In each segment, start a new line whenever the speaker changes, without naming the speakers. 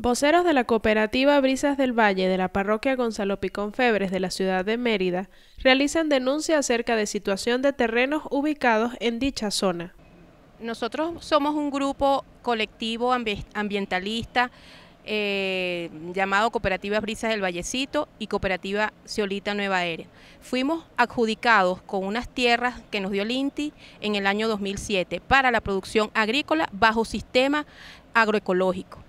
Voceros de la cooperativa Brisas del Valle de la parroquia Gonzalo Picón Febres de la ciudad de Mérida realizan denuncia acerca de situación de terrenos ubicados en dicha zona. Nosotros somos un grupo colectivo ambientalista eh, llamado Cooperativa Brisas del Vallecito y Cooperativa Ciolita Nueva Aérea. Fuimos adjudicados con unas tierras que nos dio el INTI en el año 2007 para la producción agrícola bajo sistema agroecológico.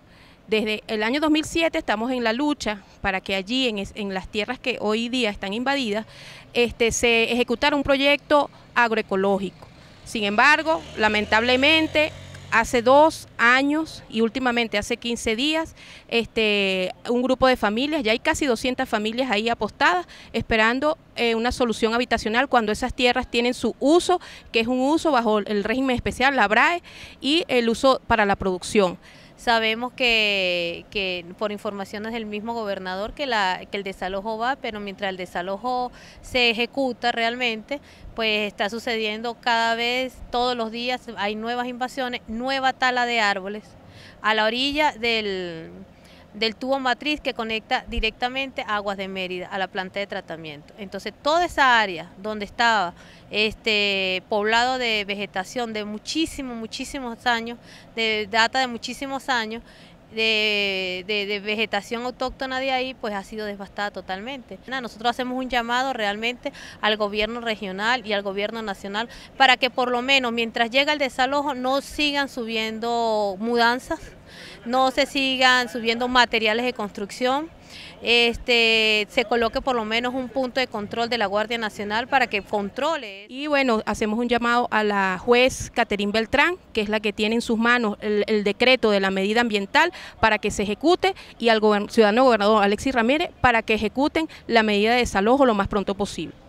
Desde el año 2007 estamos en la lucha para que allí, en, las tierras que hoy día están invadidas, este, se ejecutara un proyecto agroecológico. Sin embargo, lamentablemente, hace dos años y últimamente hace 15 días, este, un grupo de familias, ya hay casi 200 familias ahí apostadas, esperando eh, una solución habitacional cuando esas tierras tienen su uso, que es un uso bajo el régimen especial, la BRAE, y el uso para la producción. Sabemos que,
que, por informaciones del mismo gobernador que, la, que el desalojo va, pero mientras el desalojo se ejecuta realmente, pues está sucediendo cada vez, todos los días hay nuevas invasiones, nueva tala de árboles a la orilla del, del tubo matriz que conecta directamente a Aguas de Mérida, a la planta de tratamiento. Entonces, toda esa área donde estaba este poblado de vegetación de muchísimos, muchísimos años, de data de muchísimos años, de, de, vegetación autóctona de ahí, pues ha sido devastada totalmente. Nosotros hacemos un llamado realmente al gobierno regional y al gobierno nacional para que por lo menos mientras llega el desalojo no sigan subiendo mudanzas no se sigan subiendo materiales de construcción, este, se coloque por lo menos un punto
de control de la Guardia Nacional para que controle. Y bueno, hacemos un llamado a la juez Caterín Beltrán, que es la que tiene en sus manos el, decreto de la medida ambiental para que se ejecute y al ciudadano gobernador Alexis Ramírez para que ejecuten la medida de desalojo lo más pronto posible.